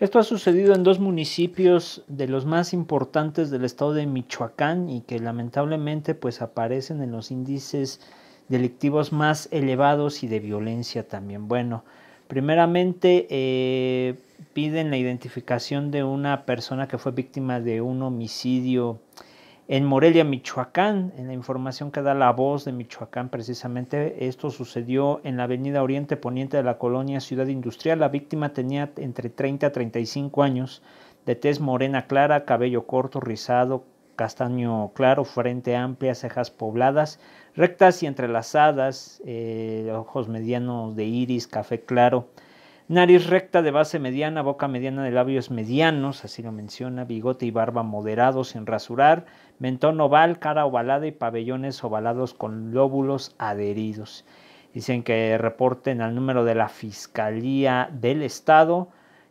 Esto ha sucedido en dos municipios de los más importantes del estado de Michoacán y que lamentablemente pues aparecen en los índices delictivos más elevados y de violencia también. Bueno, primeramente eh, piden la identificación de una persona que fue víctima de un homicidio en Morelia, Michoacán, en la información que da la voz de Michoacán, precisamente esto sucedió en la avenida Oriente Poniente de la colonia Ciudad Industrial. La víctima tenía entre 30 a 35 años, de tez morena clara, cabello corto, rizado, castaño claro, frente amplia, cejas pobladas, rectas y entrelazadas, eh, ojos medianos de iris, café claro. Nariz recta de base mediana, boca mediana de labios medianos, así lo menciona, bigote y barba moderados sin rasurar, mentón oval, cara ovalada y pabellones ovalados con lóbulos adheridos. Dicen que reporten al número de la Fiscalía del Estado,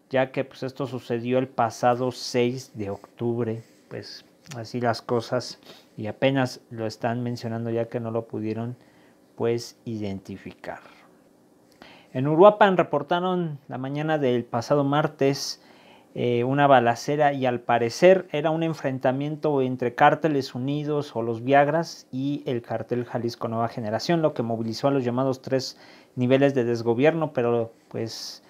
ya que pues, esto sucedió el pasado 6 de octubre. Pues así las cosas y apenas lo están mencionando ya que no lo pudieron pues identificar. En Uruapan reportaron la mañana del pasado martes eh, una balacera y al parecer era un enfrentamiento entre cárteles unidos o los Viagras y el cartel Jalisco Nueva Generación, lo que movilizó a los llamados tres niveles de desgobierno, pero pues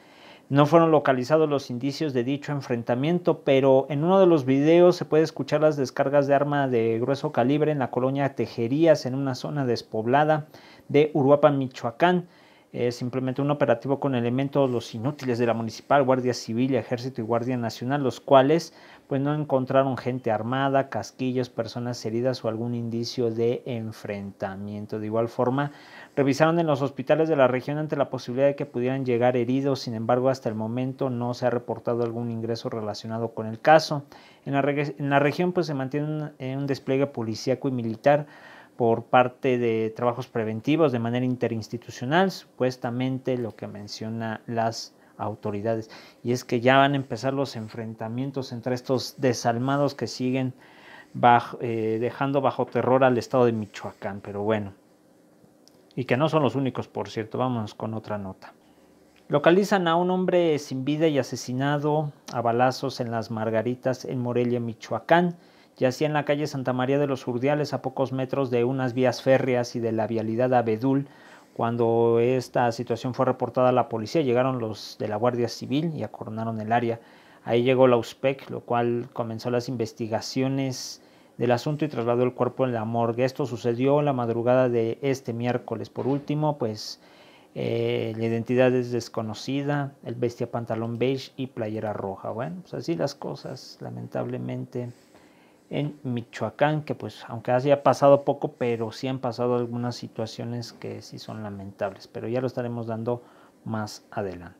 no fueron localizados los indicios de dicho enfrentamiento, pero en uno de los videos se puede escuchar las descargas de arma de grueso calibre en la colonia Tejerías, en una zona despoblada de Uruapan, Michoacán simplemente simplemente un operativo con elementos los inútiles de la municipal, Guardia Civil, Ejército y Guardia Nacional, los cuales pues no encontraron gente armada, casquillos, personas heridas o algún indicio de enfrentamiento. De igual forma, revisaron en los hospitales de la región ante la posibilidad de que pudieran llegar heridos, sin embargo, hasta el momento no se ha reportado algún ingreso relacionado con el caso. En la, región pues se mantiene un, eh, un despliegue policíaco y militar por parte de trabajos preventivos de manera interinstitucional, supuestamente lo que menciona las autoridades. Y es que ya van a empezar los enfrentamientos entre estos desalmados que siguen eh, dejando bajo terror al estado de Michoacán, pero bueno. Y que no son los únicos, por cierto. vamos con otra nota. Localizan a un hombre sin vida y asesinado a balazos en las Margaritas en Morelia, Michoacán. Yacía en la calle Santa María de los Urdiales, a pocos metros de unas vías férreas y de la vialidad Abedul. Cuando esta situación fue reportada a la policía, llegaron los de la Guardia Civil y acoronaron el área. Ahí llegó la USPEC, lo cual comenzó las investigaciones del asunto y trasladó el cuerpo en la morgue. Esto sucedió la madrugada de este miércoles. Por último, pues eh, la identidad es desconocida, el bestia pantalón beige y playera roja. Bueno, pues así las cosas, lamentablemente en Michoacán, que pues aunque ha pasado poco, pero sí han pasado algunas situaciones que sí son lamentables, pero ya lo estaremos dando más adelante.